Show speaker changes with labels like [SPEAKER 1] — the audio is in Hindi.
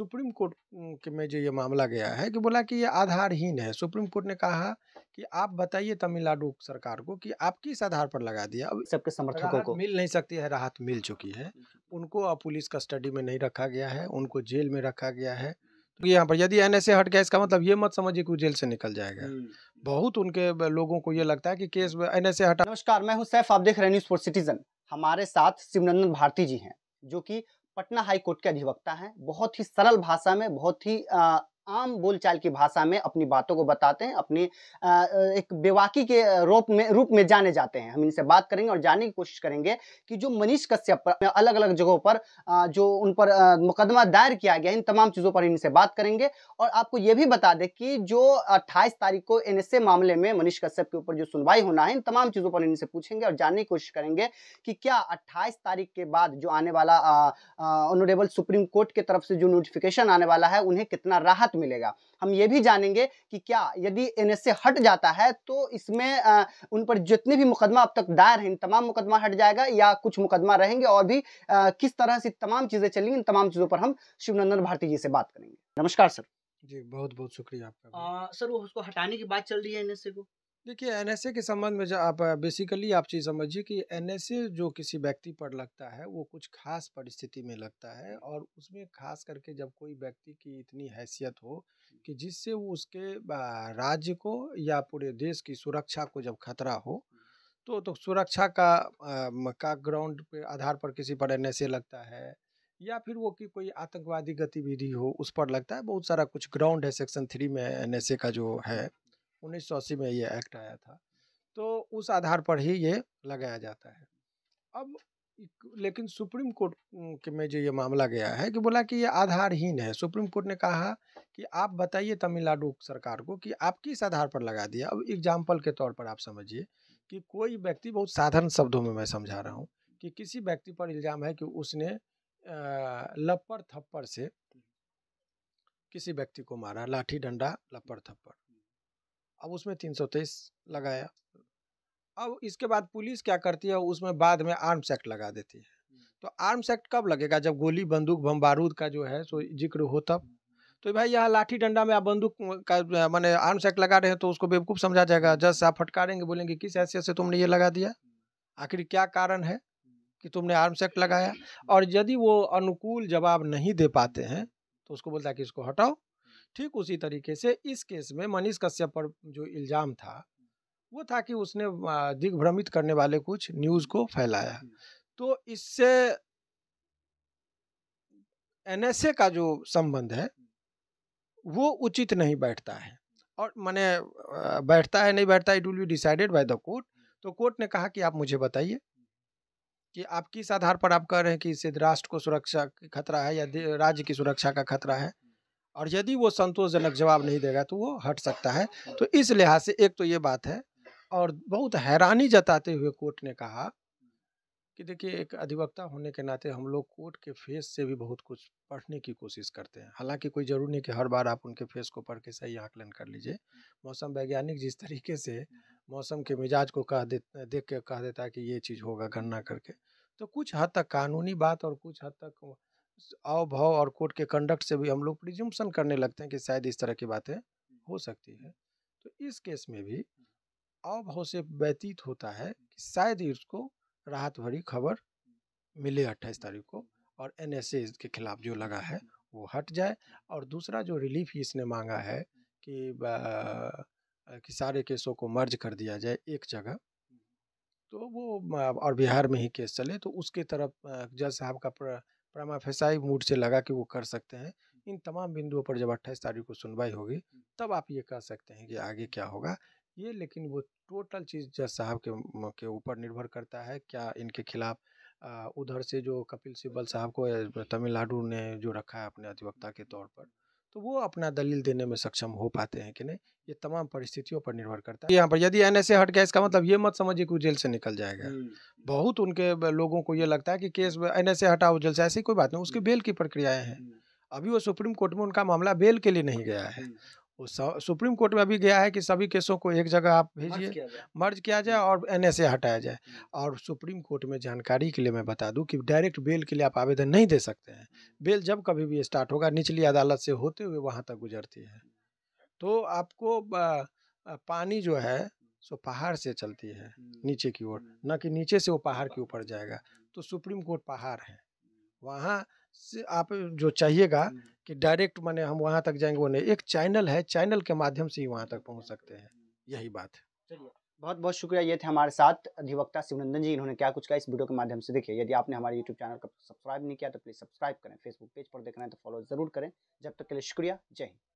[SPEAKER 1] सुप्रीम कोर्ट के में जो ये मामला गया है कि बोला कि ये आधारहीन है सुप्रीम कोर्ट ने कहा कि आप बताइए तमिलनाडु सरकार को कि आप किस आधार पर लगा दिया अब सबके समर्थकों को मिल नहीं सकती है राहत मिल चुकी है उनको अब पुलिस कस्टडी में नहीं रखा गया है उनको जेल में रखा गया है तो यहाँ पर यदि एन हट गया इसका मतलब ये मत समझिए कि जेल से निकल जाएगा हम्म। बहुत उनके लोगों को ये लगता है कि केस एन एस हटा नमस्कार मैं हूँ सैफ आप देख रहे हैं न्यूज फॉर सिटीजन
[SPEAKER 2] हमारे साथ शिवनंदन भारती जी हैं जो कि पटना हाई कोर्ट के अधिवक्ता हैं बहुत ही सरल भाषा में बहुत ही आम बोलचाल की भाषा में अपनी बातों को बताते हैं अपनी एक बेवाकी के रूप में रूप में जाने जाते हैं हम इनसे बात करेंगे और जानने की कोशिश करेंगे कि जो मनीष कश्यप पर अलग अलग जगहों पर जो उन पर मुकदमा दायर किया गया इन तमाम चीज़ों पर इनसे बात करेंगे और आपको ये भी बता दें कि जो अट्ठाईस तारीख को एन मामले में मनीष कश्यप के ऊपर जो सुनवाई होना है इन तमाम चीज़ों पर इनसे पूछेंगे और जानने की कोशिश करेंगे कि क्या अट्ठाईस तारीख के बाद जो आने वाला ऑनरेबल सुप्रीम कोर्ट की तरफ से जो नोटिफिकेशन आने वाला है उन्हें कितना राहत साथ मिलेगा हम ये भी जानेंगे कि क्या यदि एन से हट जाता है तो इसमें आ, उन पर जितने भी मुकदमा अब तक दायर हैं तमाम मुकदमा हट जाएगा या कुछ मुकदमा रहेंगे और भी आ, किस तरह से तमाम चीज़ें चलेंगी इन तमाम चीज़ों पर हम शिवनंदन भारती जी से बात करेंगे नमस्कार सर
[SPEAKER 1] जी बहुत बहुत शुक्रिया
[SPEAKER 2] आपका आ, सर वो उसको हटाने की बात चल रही है एन को
[SPEAKER 1] देखिए एनएसए के संबंध में जो आप बेसिकली आप चीज़ समझिए कि एनएसए जो किसी व्यक्ति पर लगता है वो कुछ खास परिस्थिति में लगता है और उसमें खास करके जब कोई व्यक्ति की इतनी हैसियत हो कि जिससे वो उसके राज्य को या पूरे देश की सुरक्षा को जब खतरा हो तो तो सुरक्षा का आ, का ग्राउंड पे आधार पर किसी पर एन लगता है या फिर वो कि कोई आतंकवादी गतिविधि हो उस पर लगता है बहुत सारा कुछ ग्राउंड है सेक्शन थ्री में एन का जो है उन्नीस में ये एक्ट आया था तो उस आधार पर ही ये लगाया जाता है अब लेकिन सुप्रीम कोर्ट के में जो ये मामला गया है कि बोला कि ये आधारहीन है सुप्रीम कोर्ट ने कहा कि आप बताइए तमिलनाडु सरकार को कि आप किस आधार पर लगा दिया अब एग्जाम्पल के तौर पर आप समझिए कि कोई व्यक्ति बहुत साधारण शब्दों में मैं समझा रहा हूँ कि किसी व्यक्ति पर इल्ज़ाम है कि उसने लपड़ थप्पड़ से किसी व्यक्ति को मारा लाठी डंडा लपड़ थप्पड़ अब उसमें तीन सौ तेईस लगाया अब इसके बाद पुलिस क्या करती है उसमें बाद में आर्म्स एक्ट लगा देती है तो आर्म्स एक्ट कब लगेगा जब गोली बंदूक बम बारूद का जो है सो जिक्र हो तब तो भाई यहाँ लाठी डंडा में आप बंदूक का मैंने आर्म्स एक्ट लगा रहे हैं तो उसको बेवकूफ़ समझा जाएगा जज आप फटकारेंगे बोलेंगे किस हैसियत से तुमने ये लगा दिया आखिर क्या कारण है कि तुमने आर्म्स एक्ट लगाया और यदि वो अनुकूल जवाब नहीं दे पाते हैं तो उसको बोलता है कि इसको हटाओ ठीक उसी तरीके से इस केस में मनीष कश्यप पर जो इल्ज़ाम था वो था कि उसने दिग्भ्रमित करने वाले कुछ न्यूज़ को फैलाया तो इससे एनएसए का जो संबंध है वो उचित नहीं बैठता है और मैंने बैठता है नहीं बैठता it will be decided by the court तो कोर्ट ने कहा कि आप मुझे बताइए कि आप किस आधार पर आप कह रहे हैं कि इससे राष्ट्र को सुरक्षा खतरा है या राज्य की सुरक्षा का खतरा है और यदि वो संतोषजनक जवाब नहीं देगा तो वो हट सकता है हाँ। तो इस लिहाज से एक तो ये बात है और बहुत हैरानी जताते हुए कोर्ट ने कहा कि देखिए एक अधिवक्ता होने के नाते हम लोग कोर्ट के फेस से भी बहुत कुछ पढ़ने की कोशिश करते हैं हालांकि कोई ज़रूरी नहीं कि हर बार आप उनके फेस को पढ़ के सही आकलन कर लीजिए मौसम वैज्ञानिक जिस तरीके से मौसम के मिजाज को कह दे देख के कह देता है कि ये चीज़ होगा गणना करके तो कुछ हद तक कानूनी बात और कुछ हद तक आव भाव और कोर्ट के कंडक्ट से भी हम लोग प्रिज्यूमसन करने लगते हैं कि शायद इस तरह की बातें हो सकती है तो इस केस में भी आव भाव से व्यतीत होता है कि शायद इसको राहत भरी खबर मिले अट्ठाईस तारीख को और एन के खिलाफ जो लगा है वो हट जाए और दूसरा जो रिलीफ इसने मांगा है कि, कि सारे केसों को मर्ज कर दिया जाए एक जगह तो वो और बिहार में ही केस चले तो उसके तरफ जज साहब का प्रामाफेसाई मूड से लगा कि वो कर सकते हैं इन तमाम बिंदुओं पर जब अट्ठाईस तारीख को सुनवाई होगी तब आप ये कह सकते हैं कि आगे क्या होगा ये लेकिन वो टोटल चीज़ जज साहब के के ऊपर निर्भर करता है क्या इनके खिलाफ उधर से जो कपिल सिब्बल साहब को तमिलनाडु ने जो रखा है अपने अधिवक्ता के तौर पर तो वो अपना दलील देने में सक्षम हो पाते हैं कि नहीं ये तमाम परिस्थितियों पर निर्भर करता है यहाँ पर यदि एन ए हट गया इसका मतलब ये मत समझिए कि वो जेल से निकल जाएगा बहुत उनके लोगों को ये लगता है कि केस एन एस ए हटाओ जेल से ऐसी कोई बात नहीं उसकी बेल की प्रक्रियाएँ हैं अभी वो सुप्रीम कोर्ट में उनका मामला बेल के लिए नहीं गया है वो सुप्रीम कोर्ट में अभी गया है कि सभी केसों को एक जगह आप भेजिए मर्ज किया जाए और एन से हटाया जाए और सुप्रीम कोर्ट में जानकारी के लिए मैं बता दूं कि डायरेक्ट बेल के लिए आप आवेदन नहीं दे सकते हैं बेल जब कभी भी स्टार्ट होगा निचली अदालत से होते हुए वहाँ तक गुजरती है तो आपको पानी जो है सो पहाड़ से चलती है नीचे की ओर हम्म। ना कि नीचे से वो पहाड़ के ऊपर जाएगा तो सुप्रीम कोर्ट पहाड़ है वहाँ से आप जो चाहिएगा कि डायरेक्ट माने हम वहाँ तक जाएंगे वो नहीं एक चैनल है चैनल के माध्यम से ही वहाँ तक पहुँच सकते हैं
[SPEAKER 2] यही बात है बहुत बहुत शुक्रिया ये थे हमारे साथ अधिवक्ता शिवनंदन जी इन्होंने क्या कुछ कहा इस वीडियो के माध्यम से देखिए यदि आपने हमारे यूट्यूब चैनल को सब्सक्राइब नहीं किया तो प्लीज़ सब्सक्राइब करें फेसबुक पेज पर देखना है तो फॉलो जरूर करें जब तक के लिए शुक्रिया जय हिंद